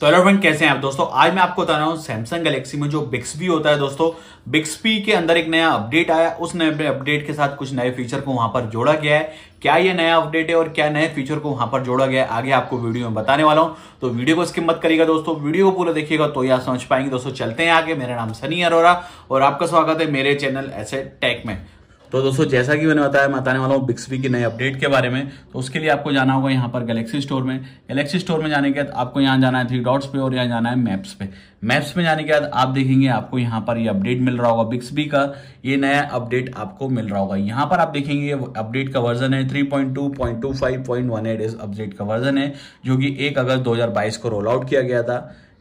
तो hello friend कैसे हैं आप दोस्तों आज मैं आपको बता रहा हूँ सैमसंग गैलेक्सी में जो बिक्सबी होता है दोस्तों बिक्सपी के अंदर एक नया अपडेट आया उस नए अपडेट के साथ कुछ नए फीचर को वहां पर जोड़ा गया है क्या ये नया अपडेट है और क्या नए फीचर को वहां पर जोड़ा गया है आगे आपको वीडियो में बताने वाला हूं तो वीडियो को स्किप मत करिएगा दोस्तों वीडियो को पूरा देखिएगा तो यह समझ पाएंगे दोस्तों चलते हैं आगे मेरा नाम सनी अरोरा और आपका स्वागत है मेरे चैनल ऐसे टेक में तो दोस्तों जैसा कि मैंने बताया मैं बताने वाला हूँ बिक्सवी के नए अपडेट के बारे में तो उसके लिए आपको जाना होगा यहाँ पर गैलेक्सी स्टोर में गैलेक्सी स्टोर में जाने के बाद आपको यहाँ जाना है थ्री डॉट्स पे और यहाँ जाना है मैप्स पे मैप्स में जाने के बाद आप देखेंगे आपको यहाँ पर ये अपडेट मिल रहा होगा बिक्सबी का ये नया अपडेट आपको मिल रहा होगा यहाँ पर आप देखेंगे अपडेट का वर्जन है three point two point two five point one eight इस अपडेट का वर्जन है जो कि एक अगस्त दो हजार बाईस को रोल आउट किया गया था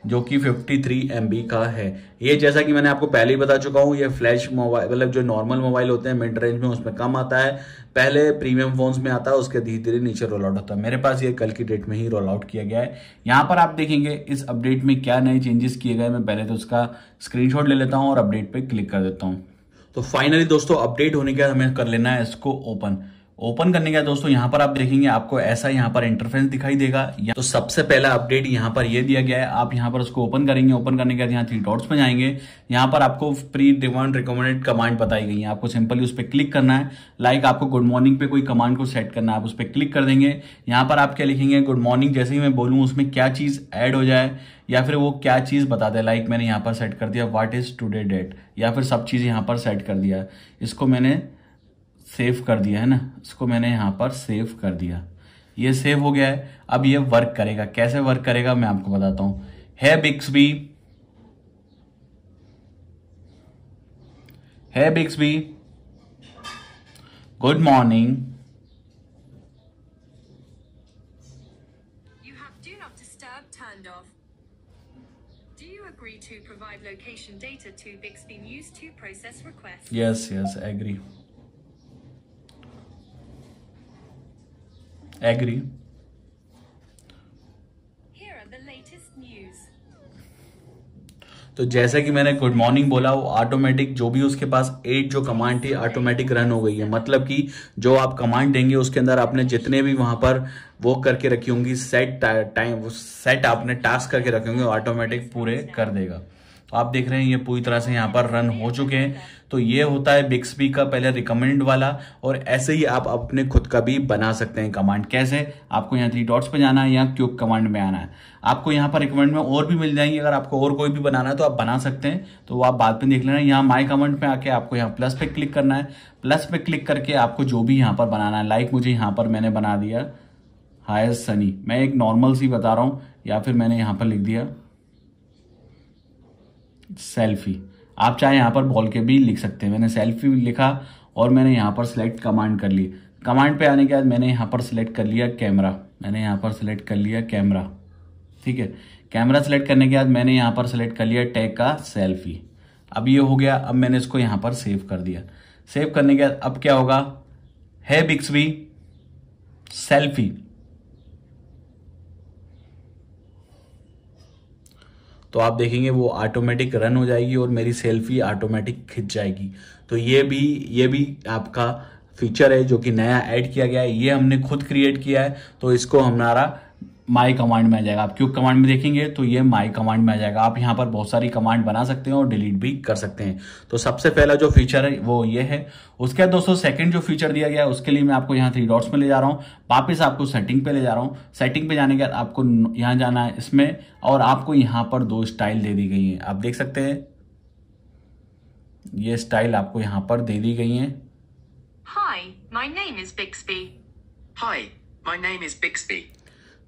जो कि 53 एमबी का है ये जैसा कि मैंने आपको पहले ही बता चुका हूँ ये फ्लैश मोबाइल मतलब जो नॉर्मल मोबाइल होते हैं मिड रेंज में उसमें कम आता है पहले प्रीमियम फोन्स में आता है उसके धीरे धीरे नीचे रोल आउट होता है मेरे पास ये कल की डेट में ही रोल आउट किया गया है यहाँ पर आप देखेंगे इस अपडेट में क्या नए चेंजेस किए गए मैं पहले तो उसका स्क्रीनशॉट ले लेता हूँ और अपडेट पर क्लिक कर देता हूँ तो फाइनली दोस्तों अपडेट होने के बाद हमें कर लेना है इसको ओपन ओपन करने का दोस्तों यहाँ पर आप देखेंगे आपको ऐसा यहाँ पर इंटरफेस दिखाई देगा तो सबसे पहला अपडेट यहाँ पर यह दिया गया है आप यहाँ पर उसको ओपन करेंगे ओपन करने के बाद यहाँ थ्री डॉट्स में जाएंगे यहाँ पर आपको प्री डिमांड रिकमेंडेड कमांड बताई गई है आपको सिंपली उस पर क्लिक करना है लाइक आपको गुड मॉर्निंग पे कोई कमांड को सेट करना है आप उस पर क्लिक कर देंगे यहाँ पर आप क्या लिखेंगे गुड मॉर्निंग जैसे ही मैं बोलूँ उसमें क्या चीज़ ऐड हो जाए या फिर वो क्या चीज़ बता दे लाइक मैंने यहाँ पर सेट कर दिया वाट इज़ टूडे डेट या फिर सब चीज़ यहाँ पर सेट कर दिया इसको मैंने सेव कर दिया है ना इसको मैंने यहाँ पर सेव कर दिया ये सेव हो गया है अब ये वर्क करेगा कैसे वर्क करेगा मैं आपको बताता हूं है बिक्स भी है बिक्स भी good morning agree to provide location data to Bixby News to process requests? Yes, yes, agree. agree तो जैसे कि मैंने गुड मॉर्निंग बोला वो ऑटोमेटिक जो भी उसके पास एट जो कमांड थी ऑटोमेटिक रन हो गई है मतलब कि जो आप कमांड देंगे उसके अंदर आपने जितने भी वहां पर वो करके रखी होंगी सेट टाइम वो सेट आपने टास्क करके रखे होंगे ऑटोमेटिक पूरे कर देगा तो आप देख रहे हैं ये पूरी तरह से यहाँ पर रन हो चुके हैं तो ये होता है बिक्सबी का पहले रिकमेंड वाला और ऐसे ही आप अपने खुद का भी बना सकते हैं कमांड कैसे आपको यहाँ थ्री डॉट्स पे जाना है या क्यूब कमांड में आना है आपको यहाँ पर रिकमेंड में और भी मिल जाएंगे अगर आपको और कोई भी बनाना है तो आप बना सकते हैं तो वो आप बाद में देख लेना यहाँ माई कमांड पे आके आपको यहाँ प्लस पे क्लिक करना है प्लस पे क्लिक करके आपको जो भी यहाँ पर बनाना है लाइक मुझे यहाँ पर मैंने बना दिया हाय सनी मैं एक नॉर्मल सी बता रहा हूँ या फिर मैंने यहाँ पर लिख दिया सेल्फी आप चाहे यहाँ पर बॉल के भी लिख सकते हैं मैंने सेल्फी लिखा और मैंने यहाँ पर सिलेक्ट कमांड कर ली कमांड पे आने के बाद मैंने यहाँ पर सिलेक्ट कर लिया कैमरा मैंने यहाँ पर सिलेक्ट कर लिया कैमरा ठीक है कैमरा सेलेक्ट करने के बाद मैंने यहाँ पर सिलेक्ट कर लिया टैग का सेल्फी अब ये हो गया अब मैंने इसको यहाँ पर सेव कर दिया सेव करने के बाद अब क्या होगा है बिक्सबी सेल्फी तो आप देखेंगे वो ऑटोमेटिक रन हो जाएगी और मेरी सेल्फी ऑटोमेटिक खिंच जाएगी तो ये भी ये भी आपका फीचर है जो कि नया ऐड किया गया है ये हमने खुद क्रिएट किया है तो इसको हमारा माय कमांड में आ जाएगा आप क्यूब कमांड में देखेंगे तो ये माय कमांड में आ जाएगा आप यहाँ पर बहुत सारी कमांड बना सकते हैं और डिलीट भी कर सकते हैं तो सबसे पहला जो फीचर है वो ये है उसके बाद दोस्तों सेकंड जो फीचर दिया गया है उसके लिए मैं आपको यहाँ थ्री डॉट्स में ले जा रहा हूँ वापस आपको सेटिंग पे ले जा रहा हूँ सेटिंग पे जाने के बाद आपको यहाँ जाना है इसमें और आपको यहाँ पर दो स्टाइल दे दी गई है आप देख सकते हैं ये स्टाइल आपको यहाँ पर दे दी गई है Hi, my name is Bixby. Hi, my name is Bixby.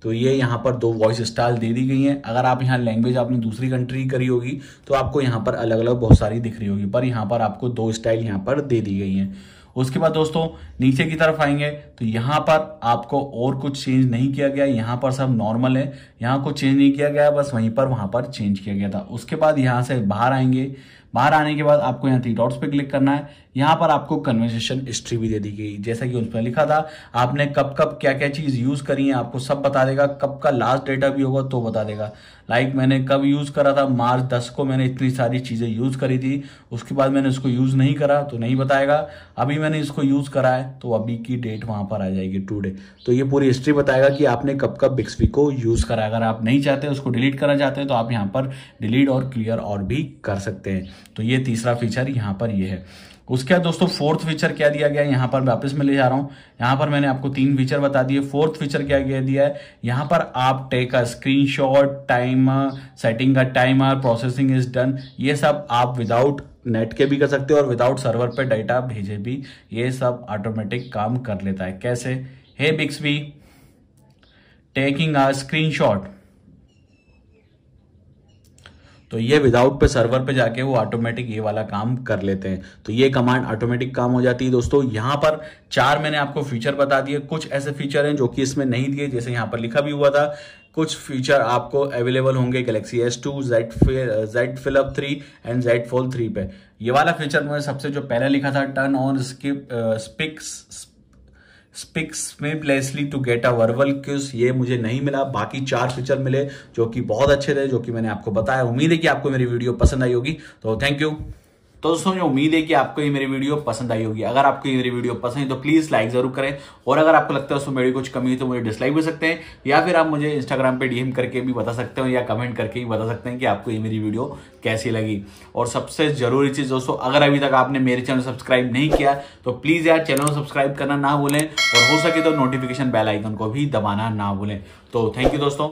तो ये यहाँ पर दो वॉइस स्टाइल दे दी गई हैं अगर आप यहाँ लैंग्वेज आपने दूसरी कंट्री करी होगी तो आपको यहाँ पर अलग अलग बहुत सारी दिख रही होगी पर यहाँ पर आपको दो स्टाइल यहाँ पर दे दी गई हैं उसके बाद दोस्तों नीचे की तरफ आएंगे तो यहाँ पर आपको और कुछ चेंज नहीं किया गया यहाँ पर सब नॉर्मल है यहाँ कुछ चेंज नहीं किया गया बस वहीं पर वहाँ पर चेंज किया गया था उसके बाद यहाँ से बाहर आएंगे बाहर आने के बाद आपको यहाँ थ्री डॉट्स पे क्लिक करना है यहाँ पर आपको कन्वर्सेशन हिस्ट्री भी दे दी गई जैसा कि उसमें लिखा था आपने कब कब क्या क्या चीज़ यूज़ करी है आपको सब बता देगा कब का लास्ट डेटा भी होगा तो बता देगा लाइक मैंने कब यूज़ करा था मार्च दस को मैंने इतनी सारी चीज़ें यूज़ करी थी उसके बाद मैंने उसको यूज़ नहीं करा तो नहीं बताएगा अभी मैंने इसको यूज़ करा है तो अभी की डेट वहाँ पर आ जाएगी टूडे तो ये पूरी हिस्ट्री बताएगा कि आपने कब कब बिक्सवी को यूज़ करा अगर आप नहीं चाहते उसको डिलीट करना चाहते हैं तो आप यहाँ पर डिलीट और क्लियर और भी कर सकते हैं तो ये तीसरा फीचर यहाँ पर ये है उसके बाद दोस्तों फोर्थ फीचर क्या दिया गया है यहाँ पर वापस में ले जा रहा हूँ यहाँ पर मैंने आपको तीन फीचर बता दिए फोर्थ फीचर क्या क्या दिया है यहाँ पर आप take screen screenshot timer setting का टाइमर प्रोसेसिंग इज डन ये सब आप विदाउट नेट के भी कर सकते हो और विदाउट सर्वर पे डाटा भेजे भी ये सब ऑटोमेटिक काम कर लेता है कैसे हे बिक्स भी टेकिंग अ स्क्रीनशॉट तो ये विदाउट पे सर्वर पे जाके वो ऑटोमेटिक ये वाला काम कर लेते हैं तो ये कमांड ऑटोमेटिक काम हो जाती है दोस्तों यहां पर चार मैंने आपको फीचर बता दिए कुछ ऐसे फीचर हैं जो कि इसमें नहीं दिए जैसे यहां पर लिखा भी हुआ था कुछ फीचर आपको अवेलेबल होंगे Galaxy S two Z Z flip three and Z fold three पे ये वाला फीचर मुझे सबसे जो पहले लिखा था turn on skip speaks speaks में प्लेसली टू गेट अ वर्वल क्यूज ये मुझे नहीं मिला बाकी चार फीचर मिले जो कि बहुत अच्छे थे जो कि मैंने आपको बताया उम्मीद है कि आपको मेरी वीडियो पसंद आई होगी तो थैंक यू तो दोस्तों मुझे उम्मीद है कि आपको ये मेरी वीडियो पसंद आई होगी अगर आपको ये मेरी वीडियो पसंद है तो प्लीज़ लाइक जरूर करें और अगर आपको लगता है उसमें मेरी कुछ कमी है तो मुझे डिसलाइक भी सकते हैं या फिर आप मुझे इंस्टाग्राम पे डीएम करके भी बता सकते हो या कमेंट करके भी बता सकते हैं कि आपको ये मेरी वीडियो कैसी लगी और सबसे जरूरी चीज़ दोस्तों अगर अभी तक आपने मेरे चैनल सब्सक्राइब नहीं किया तो प्लीज़ यार चैनल सब्सक्राइब करना ना भूलें और हो सके तो नोटिफिकेशन बेल आइकन को भी दबाना ना भूलें तो थैंक यू दोस्तों